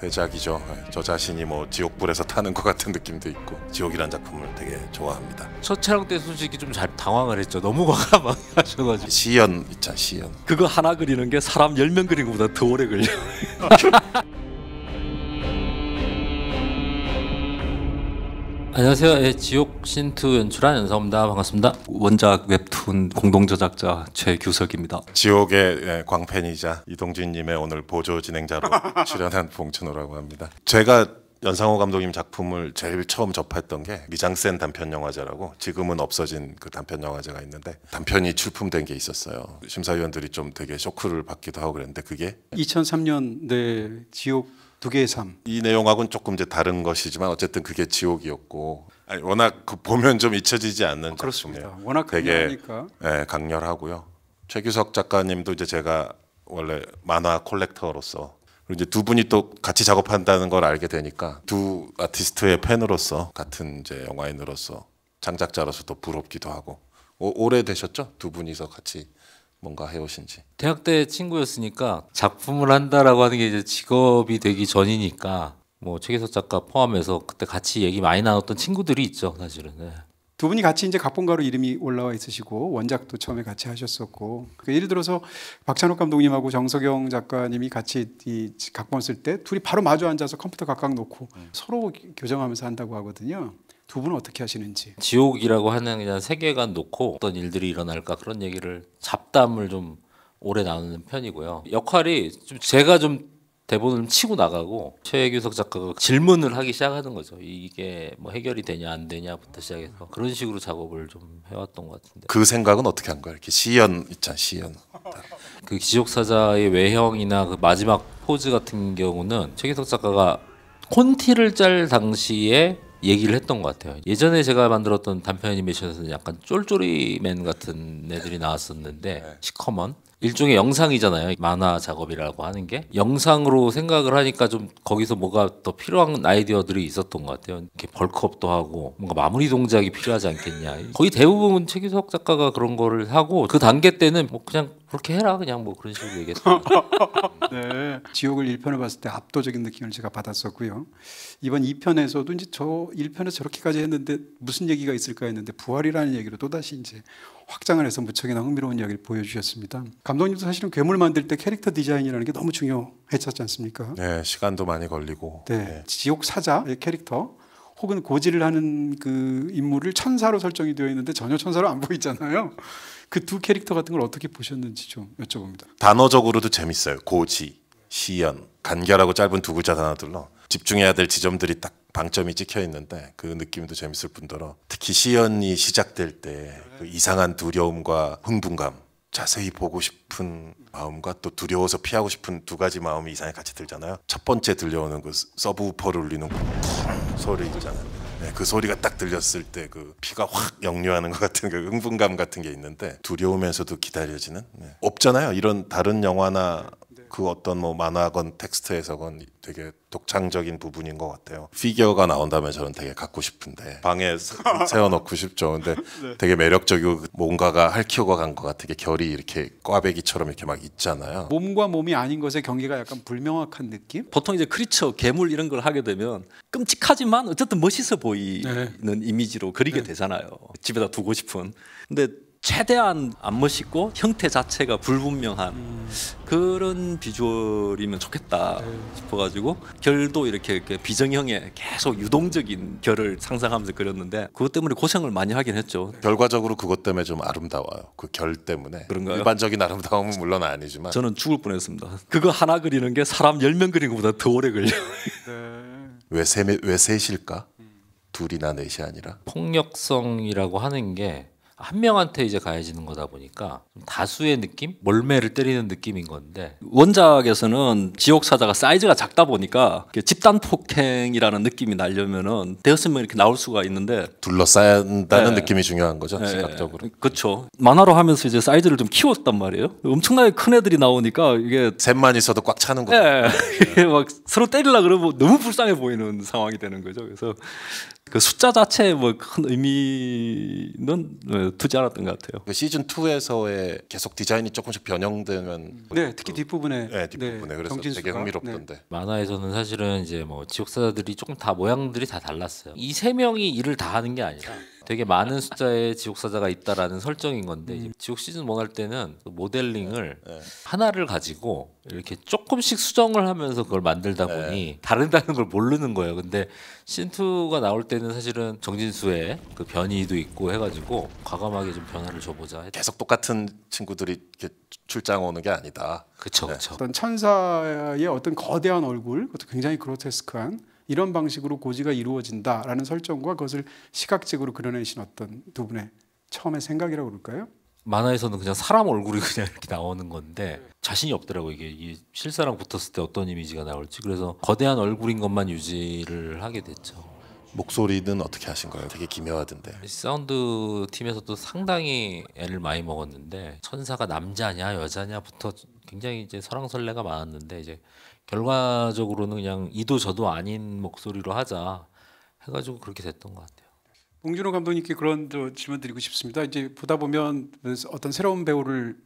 대작이죠. 예, 저 자신이 뭐 지옥불에서 타는 것 같은 느낌도 있고 지옥이란 작품을 되게 좋아합니다. 첫 촬영 때 솔직히 좀잘 당황을 했죠. 너무 과감 하셔가지고 시연 있잖아 시연. 그거 하나 그리는 게 사람 열 명그리고보다더 오래 걸려. 안녕하세요. 예, 지옥 신투 연출한 연서입니다. 반갑습니다. 원작 웹툰 공동 저작자 최규석입니다. 지옥의 예, 광팬이자 이동진님의 오늘 보조 진행자로 출연한 봉천호라고 합니다. 제가 연상호 감독님 작품을 제일 처음 접했던 게 미장센 단편 영화제라고 지금은 없어진 그 단편 영화제가 있는데 단편이 출품된 게 있었어요. 심사위원들이 좀 되게 쇼크를 받기도 하고 그랬는데 그게 2003년대 지옥 두 개의 삶. 이 내용하고는 조금 이제 다른 것이지만 어쨌든 그게 지옥이었고 아니, 워낙 그 보면 좀 잊혀지지 않는 어, 작품이에요. 워낙 되게 예, 강렬하고요. 최규석 작가님도 이제 제가 원래 만화 콜렉터로서 그리고 이제 두 분이 또 같이 작업한다는 걸 알게 되니까 두 아티스트의 팬으로서 같은 이제 영화인으로서 창작자로서 더 부럽기도 하고 오래 되셨죠? 두 분이서 같이 뭔가 해오신지. 대학 때 친구였으니까 작품을 한다라고 하는 게 이제 직업이 되기 전이니까 뭐 최계석 작가 포함해서 그때 같이 얘기 많이 나눴던 친구들이 있죠 사실은. 네. 두 분이 같이 이제 각본가로 이름이 올라와 있으시고 원작도 처음에 같이 하셨었고 그러니까 예를 들어서 박찬욱 감독님하고 정석영 작가님이 같이 이 각본 쓸 때 둘이 바로 마주 앉아서 컴퓨터 각각 놓고 음. 서로 교정하면서 한다고 하거든요. 두 분은 어떻게 하시는지 지옥이라고 하는 그냥 세계관 놓고 어떤 일들이 일어날까 그런 얘기를 잡담을 좀 오래 나누는 편이고요 역할이 좀 제가 좀 대본을 치고 나가고 최규석 작가가 질문을 하기 시작하는 거죠. 이게 뭐 해결이 되냐 안 되냐부터 시작해서 그런 식으로 작업을 좀 해왔던 것 같은데. 그 생각은 어떻게 한 거야? 이렇게 시연 있잖아 시연. 그 기족사자의 외형이나 그 마지막 포즈 같은 경우는 최규석 작가가 콘티를 짤 당시에 얘기를 했던 것 같아요. 예전에 제가 만들었던 단편 애니메이션에서는 약간 쫄쫄이맨 같은 애들이 나왔었는데 네. 시커먼 일종의 영상이잖아요. 만화 작업이라고 하는 게 영상으로 생각을 하니까 좀 거기서 뭐가 더 필요한 아이디어들이 있었던 것 같아요. 이렇게 벌크업도 하고 뭔가 마무리 동작이 필요하지 않겠냐. 거의 대부분 최기석 작가가 그런 거를 하고 그 단계 때는 뭐 그냥 그렇게 해라 그냥 뭐 그런 식으로 얘기했어요. 네. 지옥을 1편을 봤을 때 압도적인 느낌을 제가 받았었고요. 이번 2편에서도 이제 저 1편에서 저렇게까지 했는데 무슨 얘기가 있을까 했는데 부활이라는 얘기로 또다시 이제 확장을 해서 무척이나 흥미로운 이야기를 보여주셨습니다. 감독님도 사실은 괴물 만들 때 캐릭터 디자인이라는 게 너무 중요했었지 않습니까? 네, 시간도 많이 걸리고. 네, 네. 지옥 사자의 캐릭터 혹은 고지를 하는 그 인물을 천사로 설정이 되어 있는데 전혀 천사로 안 보이잖아요. 그 두 캐릭터 같은 걸 어떻게 보셨는지 좀 여쭤봅니다. 단어적으로도 재밌어요. 고지, 시연, 간결하고 짧은 두 글자 단어들로 집중해야 될 지점들이 딱 방점이 찍혀 있는데 그 느낌도 재밌을 뿐더러 특히 시연이 시작될 때그 이상한 두려움과 흥분감 자세히 보고 싶은 마음과 또 두려워서 피하고 싶은 두 가지 마음이 이상에 같이 들잖아요. 첫 번째 들려오는 그 서브우퍼를 울리는 그 소리 있잖아요. 네, 그 소리가 딱 들렸을 때 그 피가 확 역류하는 것 같은 그 흥분감 같은 게 있는데 두려우면서도 기다려지는 네. 없잖아요. 이런 다른 영화나 그 어떤 뭐 만화건 텍스트에서건 되게 독창적인 부분인 것 같아요. 피규어가 나온다면 저는 되게 갖고 싶은데 방에 세워놓고 싶죠. 근데 네. 되게 매력적이고 그 뭔가가 할퀴어가간 것 같은 게 결이 이렇게 꽈배기처럼 이렇게 막 있잖아요. 몸과 몸이 아닌 것의 경계가 약간 불명확한 느낌? 보통 이제 크리처, 괴물 이런 걸 하게 되면 끔찍하지만 어쨌든 멋있어 보이는 네. 이미지로 그리게 네. 되잖아요. 집에다 두고 싶은. 근데 최대한 안 멋있고 형태 자체가 불분명한 음. 그런 비주얼이면 좋겠다 네. 싶어가지고 결도 이렇게, 이렇게 비정형에 계속 유동적인 결을 상상하면서 그렸는데 그것 때문에 고생을 많이 하긴 했죠. 네. 결과적으로 그것 때문에 좀 아름다워요. 그 결 때문에. 그런가요? 일반적인 아름다움은 물론 아니지만 저는 죽을 뻔했습니다. 그거 하나 그리는 게 사람 열 명 그리는 것보다 더 오래 걸려. 네. 왜, 왜 셋일까? 음. 둘이나 넷이 아니라 폭력성이라고 하는 게한 명한테 이제 가해지는 거다 보니까 다수의 느낌, 몰매를 때리는 느낌인 건데 원작에서는 지옥 사자가 사이즈가 작다 보니까 집단 폭행이라는 느낌이 나려면은 대여섯 명 이렇게 나올 수가 있는데 둘러싸인다는 네. 느낌이 중요한 거죠 네. 시각적으로. 그렇죠. 만화로 하면서 이제 사이즈를 좀 키웠단 말이에요. 엄청나게 큰 애들이 나오니까 이게 셋만 있어도 꽉 차는 거예요. 네. 막 서로 때리려 그러면 너무 불쌍해 보이는 상황이 되는 거죠. 그래서 그 숫자 자체에 뭐큰 의미는 네, 두지 않았던 것 같아요. 그 시즌 2에서의 계속 디자인이 조금씩 변형되면 네, 그 특히 뒷부분에 네, 뒷부분에 네, 그래서 정진수가, 되게 흥미롭던데. 네. 만화에서는 사실은 이제 뭐 지옥사자들이 조금 다 모양들이 다 달랐어요. 이 세 명이 일을 다 하는 게 아니라 되게 많은 숫자의 지옥사자가 있다라는 설정인 건데 음. 지옥 시즌 원할 때는 모델링을 네, 네. 하나를 가지고 이렇게 조금씩 수정을 하면서 그걸 만들다 네. 보니 다른다는 걸 모르는 거예요. 근데 신투가 나올 때는 사실은 정진수의 그 변이도 있고 해가지고 과감하게 좀 변화를 줘보자. 계속 똑같은 친구들이 이렇게 출장 오는 게 아니다. 그렇죠, 그렇죠. 어떤 천사의 어떤 거대한 얼굴, 굉장히 그로테스크한 이런 방식으로 고지가 이루어진다라는 설정과 그것을 시각적으로 그려내신 어떤 두 분의 처음의 생각이라고 그럴까요? 만화에서는 그냥 사람 얼굴이 그냥 이렇게 나오는 건데 자신이 없더라고 이게, 이게 실사랑 붙었을 때 어떤 이미지가 나올지 그래서 거대한 얼굴인 것만 유지를 하게 됐죠. 목소리는 어떻게 하신 거예요? 되게 기묘하던데. 사운드 팀에서도 상당히 애를 많이 먹었는데 천사가 남자냐 여자냐부터 굉장히 이제 설랑설레가 많았는데 이제 결과적으로는 그냥 이도 저도 아닌 목소리로 하자 해가지고 그렇게 됐던 것 같아요. 봉준호 감독님께 그런 질문 드리고 싶습니다. 이제 보다 보면 어떤 새로운 배우를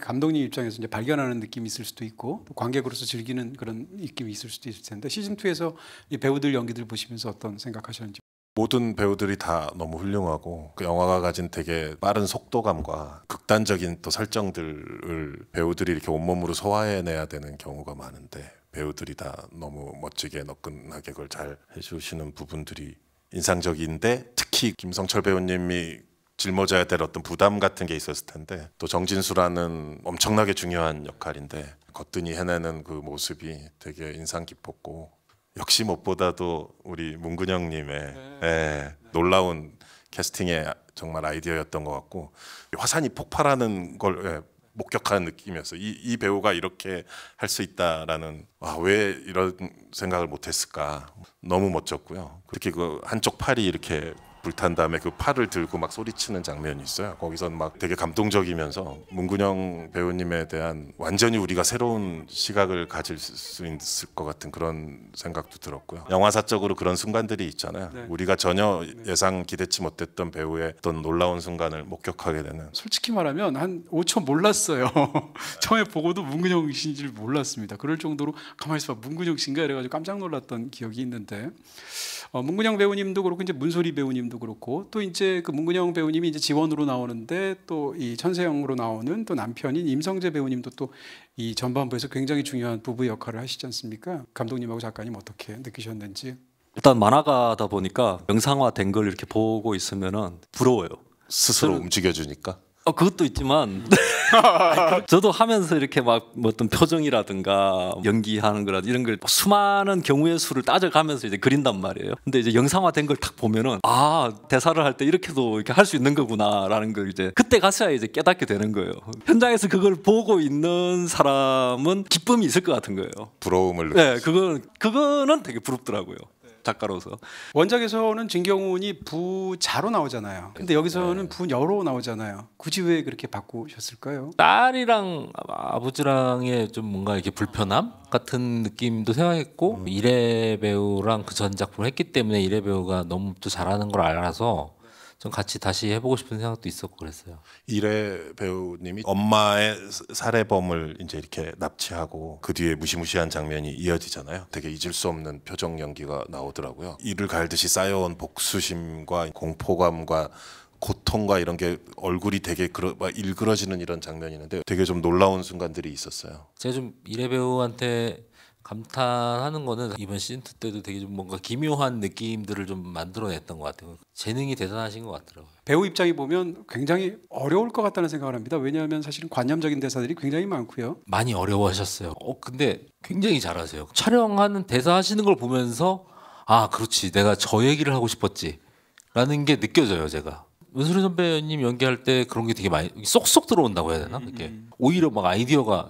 감독님 입장에서 이제 발견하는 느낌이 있을 수도 있고 관객으로서 즐기는 그런 느낌이 있을 수도 있을 텐데 시즌 2에서 배우들 연기들 보시면서 어떤 생각하셨는지. 모든 배우들이 다 너무 훌륭하고 그 영화가 가진 되게 빠른 속도감과 극단적인 또 설정들을 배우들이 이렇게 온몸으로 소화해내야 되는 경우가 많은데 배우들이 다 너무 멋지게 너끈하게 그걸 잘 해주시는 부분들이 인상적인데 특히 김성철 배우님이 짊어져야 될 어떤 부담 같은 게 있었을 텐데 또 정진수라는 엄청나게 중요한 역할인데 거뜬히 해내는 그 모습이 되게 인상 깊었고 역시 무엇보다도 우리 문근영님의 네. 예, 놀라운 캐스팅의 정말 아이디어였던 것 같고 화산이 폭발하는 걸 예, 목격한 느낌이었어요. 이, 이 배우가 이렇게 할 수 있다라는 아, 왜 이런 생각을 못했을까 너무 멋졌고요. 특히 그 한쪽 팔이 이렇게 불탄 다음에 그 팔을 들고 막 소리치는 장면이 있어요. 거기선 막 되게 감동적이면서 문근영 배우님에 대한 완전히 우리가 새로운 시각을 가질 수 있을 것 같은 그런 생각도 들었고요. 영화사적으로 그런 순간들이 있잖아요. 네. 우리가 전혀 네. 예상 기대치 못했던 배우의 어떤 놀라운 순간을 목격하게 되는. 솔직히 말하면 한 5초 몰랐어요. 처음에 보고도 문근영 씨인 줄 몰랐습니다. 그럴 정도로 가만히 있어봐 문근영 씨인가 이래가지고 깜짝 놀랐던 기억이 있는데 어, 문근영 배우님도 그렇고 이제 문소리 배우님도 그렇고 또 이제 그 문근영 배우님이 이제 지원으로 나오는데 또 이 천세영으로 나오는 또 남편인 임성재 배우님도 또 이 전반부에서 굉장히 중요한 부부 역할을 하시지 않습니까? 감독님하고 작가님 어떻게 느끼셨는지? 일단 만화가다 보니까 영상화 된걸 이렇게 보고 있으면은 부러워요. 스스로 움직여주니까. 어, 그것도 있지만 저도 하면서 이렇게 막 뭐 어떤 표정이라든가 연기하는 거라든 이런 걸 뭐 수많은 경우의 수를 따져가면서 이제 그린단 말이에요. 근데 이제 영상화된 걸 딱 보면은 아 대사를 할 때 이렇게도 이렇게 할 수 있는 거구나라는 걸 이제 그때 가서야 이제 깨닫게 되는 거예요. 현장에서 그걸 보고 있는 사람은 기쁨이 있을 것 같은 거예요. 부러움을. 네, 그건 그거는 되게 부럽더라고요. 작가로서 원작에서는 진경훈이 부자로 나오잖아요. 근데 여기서는 네. 부녀로 나오잖아요. 굳이 왜 그렇게 바꾸셨을까요? 딸이랑 아버지랑의 좀 뭔가 이렇게 불편함 같은 느낌도 생각했고 음. 이래 배우랑 그 전 작품을 했기 때문에 이래 배우가 너무 또 잘하는 걸 알아서 좀 같이 다시 해보고 싶은 생각도 있었고 그랬어요. 이래 배우님이 엄마의 살해범을 이제 이렇게 납치하고 그 뒤에 무시무시한 장면이 이어지잖아요. 되게 잊을 수 없는 표정 연기가 나오더라고요. 이를 갈듯이 쌓여온 복수심과 공포감과 고통과 이런 게 얼굴이 되게 그러, 막 일그러지는 이런 장면이 있는데 되게 좀 놀라운 순간들이 있었어요. 제가 좀 이래 배우한테 감탄하는 거는 이번 시즌 때도 되게 좀 뭔가 기묘한 느낌들을 좀 만들어냈던 것 같아요. 재능이 대단하신 것 같더라고요. 배우 입장이 보면 굉장히 어려울 것 같다는 생각을 합니다. 왜냐하면 사실은 관념적인 대사들이 굉장히 많고요. 많이 어려워하셨어요. 어 근데 굉장히 잘하세요. 촬영하는 대사 하시는 걸 보면서 아 그렇지 내가 저 얘기를 하고 싶었지라는 게 느껴져요 제가. 은수리 선배님 연기할 때 그런 게 되게 많이 쏙쏙 들어온다고 해야 되나? 이렇게 음, 음, 음. 오히려 막 아이디어가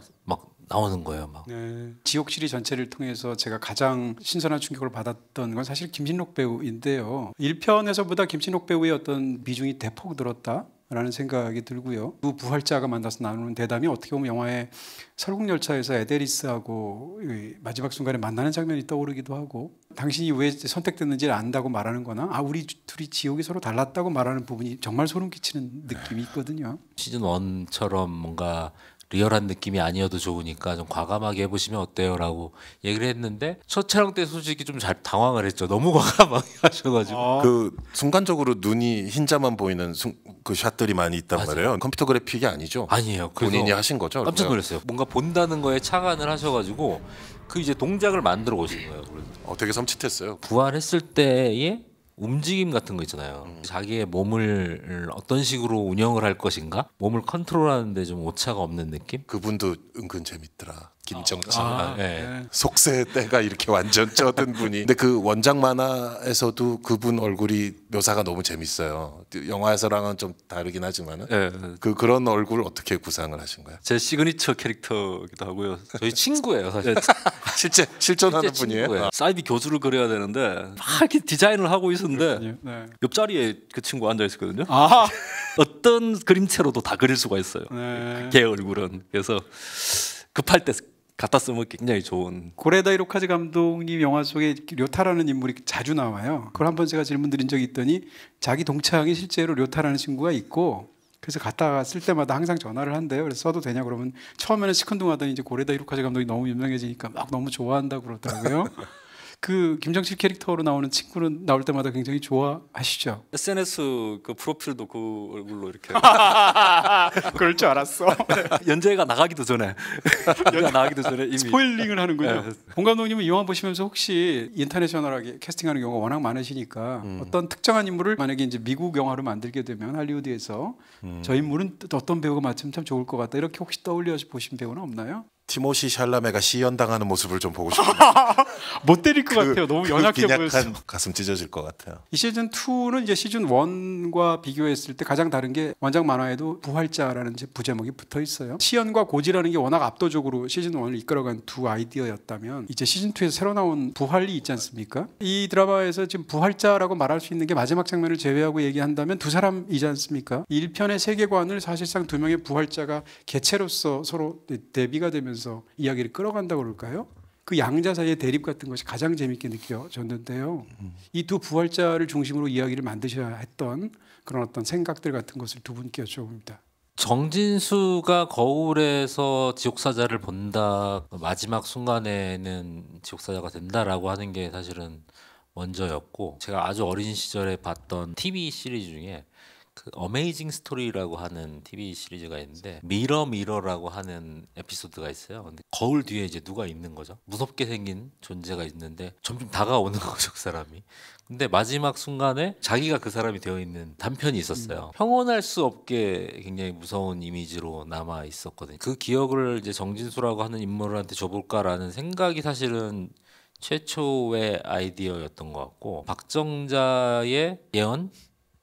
나오는 거예요. 막. 네. 지옥시리 전체를 통해서 제가 가장 신선한 충격을 받았던 건 사실 김신록 배우인데요. 1편에서보다 김신록 배우의 어떤 비중이 대폭 늘었다. 라는 생각이 들고요. 두 부활자가 만나서 나누는 대담이 어떻게 보면 영화의 설국열차에서 에데리스하고 마지막 순간에 만나는 장면이 떠오르기도 하고 당신이 왜 선택됐는지를 안다고 말하는 거나 아 우리 둘이 지옥이 서로 달랐다고 말하는 부분이 정말 소름 끼치는 느낌이 있거든요. 시즌 1처럼 뭔가 리얼한 느낌이 아니어도 좋으니까 좀 과감하게 해보시면 어때요라고 얘기를 했는데 첫 촬영 때 솔직히 좀 잘 당황을 했죠. 너무 과감하게 하셔가지고 아. 그 순간적으로 눈이 흰자만 보이는 순, 그 샷들이 많이 있단 맞아요. 말이에요. 컴퓨터 그래픽이 아니죠. 아니에요. 본인이 하신 거죠. 깜짝 놀랐어요. 뭔가 본다는 거에 착안을 하셔가지고 그 이제 동작을 만들어 오신 거예요. 어, 되게 섬찟했어요. 부활했을 때에 움직임 같은 거 있잖아요. 음. 자기의 몸을 어떤 식으로 운영을 할 것인가? 몸을 컨트롤하는데 좀 오차가 없는 느낌? 그분도 은근 재밌더라. 김정찬 아, 네. 아, 예. 예. 속세 때가 이렇게 완전 쩌든 분이 근데 그 원작 만화에서도 그분 얼굴이 묘사가 너무 재밌어요 영화에서랑은 좀 다르긴 하지만 네, 예. 그 그런 얼굴 어떻게 구상을 하신 거예요? 제 시그니처 캐릭터기도 하고요 저희 친구예요 사실 실제 실존하는 실제 분이에요? 아. 사이비 교수를 그려야 되는데 막 이렇게 디자인을 하고 있었는데 네. 옆자리에 그 친구 앉아 있었거든요 아. 어떤 그림체로도 다 그릴 수가 있어요 그걔 네. 얼굴은 그래서 급할 때 갖다 쓰면 굉장히 좋은. 고레다 이로카즈 감독님 영화 속에 료타라는 인물이 자주 나와요. 그걸 한번 제가 질문 드린 적이 있더니 자기 동창이 실제로 료타라는 친구가 있고 그래서 갔다가 쓸 때마다 항상 전화를 한대요. 그래서 써도 되냐 그러면 처음에는 시큰둥하더니 이제 고레다 이로카즈 감독이 너무 유명해지니까 막 너무 좋아한다 그러더라고요. 그 김정칠 캐릭터로 나오는 친구는 나올 때마다 굉장히 좋아하시죠. SNS 그 프로필도 그 얼굴로 이렇게. 그럴 줄 알았어. 연재가 나가기도 전에 연재가 나가기도 전에 이미 스포일링을 하는군요. 네. 봉 감독님은 이 영화 보시면서 혹시 인터내셔널하게 캐스팅하는 경우가 워낙 많으시니까 음. 어떤 특정한 인물을 만약에 이제 미국 영화로 만들게 되면 할리우드에서 음. 저 인물은 어떤 배우가 맡으면 참 좋을 것 같다 이렇게 혹시 떠올려 보신 배우는 없나요? 티모시 샬라메가 시연당하는 모습을 좀 보고 싶어요. 못 때릴 것 그, 같아요. 너무 그 연약해 보여서 가슴 찢어질 것 같아요. 이 시즌 2는 이제 시즌 1과 비교했을 때 가장 다른 게 원작 만화에도 부활자라는 부제목이 붙어 있어요. 시연과 고지라는 게 워낙 압도적으로 시즌 1을 이끌어간 두 아이디어였다면 이제 시즌 2에서 새로 나온 부활이 있지 않습니까? 이 드라마에서 지금 부활자라고 말할 수 있는 게 마지막 장면을 제외하고 얘기한다면 두 사람이지 않습니까? 1편의 세계관을 사실상 두 명의 부활자가 개체로서 서로 대비가 되면 하면서 이야기를 끌어간다고 그럴까요? 그 양자 사이의 대립 같은 것이 가장 재밌게 느껴졌는데요. 음. 이두 부활자를 중심으로 이야기를 만드셔야 했던 그런 어떤 생각들 같은 것을 두 분께 여쭤봅니다. 정진수가 거울에서 지옥사자를 본다 마지막 순간에는 지옥사자가 된다라고 하는 게 사실은 먼저였고 제가 아주 어린 시절에 봤던 TV 시리즈 중에 그 어메이징 스토리라고 하는 TV 시리즈가 있는데 미러 미러라고 하는 에피소드가 있어요. 근데 거울 뒤에 이제 누가 있는 거죠. 무섭게 생긴 존재가 있는데 점점 다가오는 거죠, 그 사람이. 근데 마지막 순간에 자기가 그 사람이 되어 있는 단편이 있었어요. 음. 평온할 수 없게 굉장히 무서운 이미지로 남아 있었거든요. 그 기억을 이제 정진수라고 하는 인물한테 줘볼까라는 생각이 사실은 최초의 아이디어였던 것 같고 박정자의 예언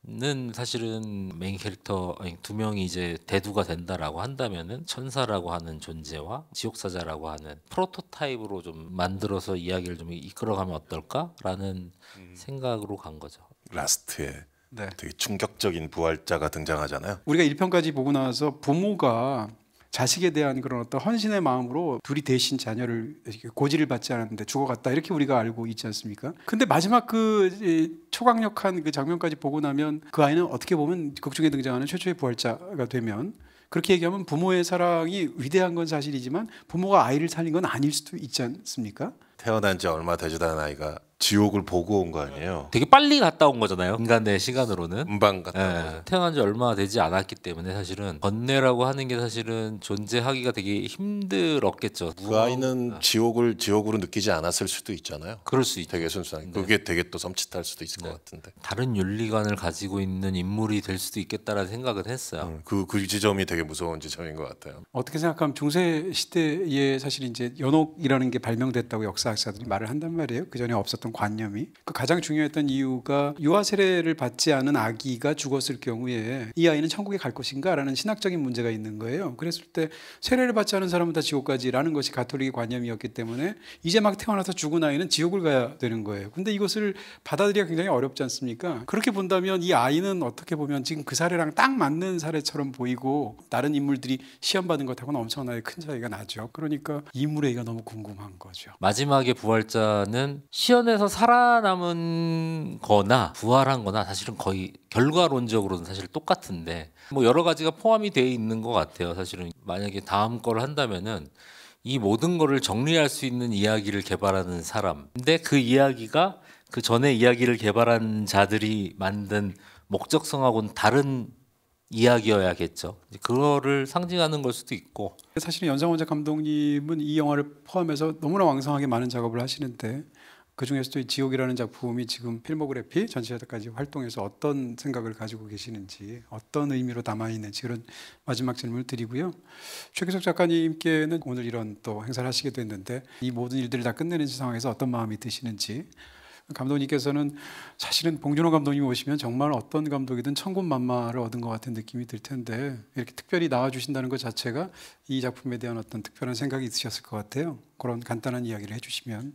는 사실은 메인 캐릭터 두 명이 이제 대두가 된다라고 한다면은 천사라고 하는 존재와 지옥사자라고 하는 프로토타입으로 좀 만들어서 이야기를 좀 이끌어가면 어떨까라는 음. 생각으로 간 거죠. 라스트에 네. 되게 충격적인 부활자가 등장하잖아요. 우리가 1편까지 보고 나서 부모가 자식에 대한 그런 어떤 헌신의 마음으로 둘이 대신 자녀를 고지를 받지 않았는데 죽어갔다 이렇게 우리가 알고 있지 않습니까? 근데 마지막 그 초강력한 그 장면까지 보고 나면 그 아이는 어떻게 보면 극중에 등장하는 최초의 부활자가 되면 그렇게 얘기하면 부모의 사랑이 위대한 건 사실이지만 부모가 아이를 살린 건 아닐 수도 있지 않습니까? 태어난 지 얼마 되지도 않은 아이가 지옥을 보고 온 거 아니에요. 되게 빨리 갔다 온 거잖아요. 인간의 시간으로는. 음방 갔다 예, 태어난 지 얼마 되지 않았기 때문에 사실은 번뇌라고 하는 게 사실은 존재하기가 되게 힘들었겠죠. 그 아이는 아. 지옥을 지옥으로 느끼지 않았을 수도 있잖아요. 그럴 수 있죠. 되게 순수하게. 네. 그게 되게 또 섬찟할 수도 있을 네. 것 같은데. 다른 윤리관을 가지고 있는 인물이 될 수도 있겠다라는 생각은 했어요. 그그 음, 그, 그 지점이 되게 무서운 지점인 것 같아요. 어떻게 생각하면 중세 시대에 사실 이제 연옥이라는 게 발명됐다고 역사학자들이 말을 한단 말이에요. 그 전에 없었던 그런 관념이 그 가장 중요했던 이유가 유아 세례를 받지 않은 아기가 죽었을 경우에 이 아이는 천국에 갈 것인가라는 신학적인 문제가 있는 거예요. 그랬을 때 세례를 받지 않은 사람은 다 지옥까지라는 것이 가톨릭의 관념이었기 때문에 이제 막 태어나서 죽은 아이는 지옥을 가야 되는 거예요. 근데 이것을 받아들이기 굉장히 어렵지 않습니까? 그렇게 본다면 이 아이는 어떻게 보면 지금 그 사례랑 딱 맞는 사례처럼 보이고 다른 인물들이 시험 받은 것하고는 엄청나게 큰 차이가 나죠. 그러니까 인물의 얘기가 너무 궁금한 거죠. 마지막에 부활자는 시연에서 삶에서 살아남은 거나 부활한 거나 사실은 거의 결과론적으로는 사실 똑같은데 뭐 여러 가지가 포함이 돼 있는 것 같아요. 사실은 만약에 다음 거를 한다면은 이 모든 거를 정리할 수 있는 이야기를 개발하는 사람. 근데 그 이야기가 그 전에 이야기를 개발한 자들이 만든 목적성하고는 다른 이야기여야겠죠. 그거를 상징하는 걸 수도 있고. 사실은 연상원작 감독님은 이 영화를 포함해서 너무나 왕성하게 많은 작업을 하시는데 그 중에서도 이 지옥이라는 작품이 지금 필모그래피 전시회까지 활동해서 어떤 생각을 가지고 계시는지 어떤 의미로 담아 있는지 그런 마지막 질문을 드리고요. 최기석 작가님께는 오늘 이런 또 행사를 하시게 됐는데 이 모든 일들을 다 끝내는 상황에서 어떤 마음이 드시는지 감독님께서는 사실은 봉준호 감독님 오시면 정말 어떤 감독이든 천군만마를 얻은 것 같은 느낌이 들 텐데 이렇게 특별히 나와주신다는 것 자체가 이 작품에 대한 어떤 특별한 생각이 있으셨을 것 같아요. 그런 간단한 이야기를 해주시면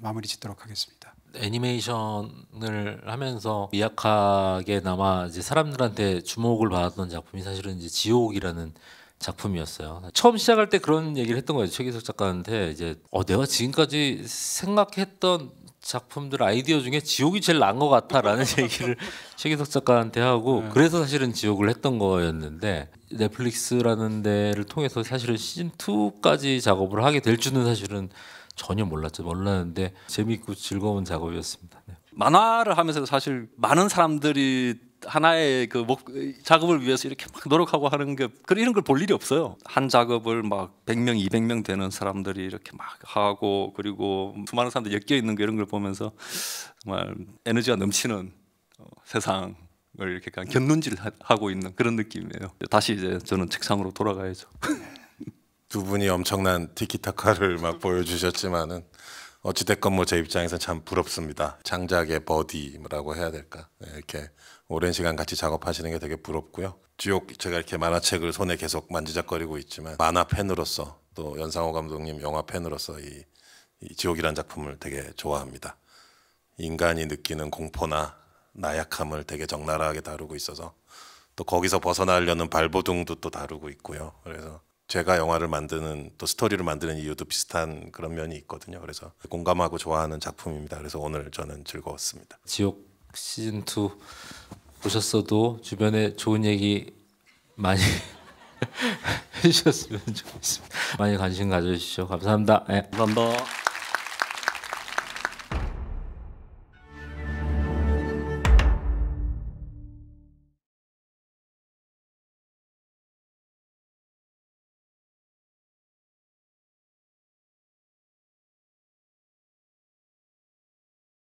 마무리 짓도록 하겠습니다. 애니메이션을 하면서 미약하게나마 이제 사람들한테 주목을 받았던 작품이 사실은 이제 지옥이라는 작품이었어요. 처음 시작할 때 그런 얘기를 했던 거예요. 최기석 작가한테 이제 어, 내가 지금까지 생각했던 작품들 아이디어 중에 지옥이 제일 나것 같아라는 얘기를 최기석 작가한테 하고 네. 그래서 사실은 지옥을 했던 거였는데 넷플릭스라는 데를 통해서 사실은 시즌 2까지 작업을 하게 될 줄은 사실은 전혀 몰랐죠. 몰랐는데 재미있고 즐거운 작업이었습니다. 네. 만화를 하면서도 사실 많은 사람들이 하나의 그 목, 작업을 위해서 이렇게 막 노력하고 하는 게 그런 이런 걸 볼 일이 없어요. 한 작업을 막 100명, 200명 되는 사람들이 이렇게 막 하고 그리고 수많은 사람들이 엮여 있는 게 이런 걸 보면서 정말 에너지가 넘치는 어, 세상을 이렇게 견눈질 하고 있는 그런 느낌이에요. 다시 이제 저는 책상으로 돌아가야죠. 두 분이 엄청난 티키타카를 막 보여주셨지만은 어찌됐건 뭐 제입장에선참 부럽습니다. 창작의 버디라고 해야 될까? 네, 이렇게 오랜 시간 같이 작업하시는 게 되게 부럽고요. 쭉 제가 이렇게 만화책을 손에 계속 만지작거리고 있지만 만화 팬으로서 또 연상호 감독님 영화 팬으로서 이, 이 지옥이란 작품을 되게 좋아합니다. 인간이 느끼는 공포나 나약함을 되게 적나라하게 다루고 있어서 또 거기서 벗어나려는 발버둥도 또 다루고 있고요. 그래서 제가 영화를 만드는 또 스토리를 만드는 이유도 비슷한 그런 면이 있거든요. 그래서 공감하고 좋아하는 작품입니다. 그래서 오늘 저는 즐거웠습니다. 지옥 시즌 2 보셨어도 주변에 좋은 얘기 많이 해주셨으면 좋겠습니다. 많이 관심 가져주시죠. 감사합니다. 네. 감사합니다.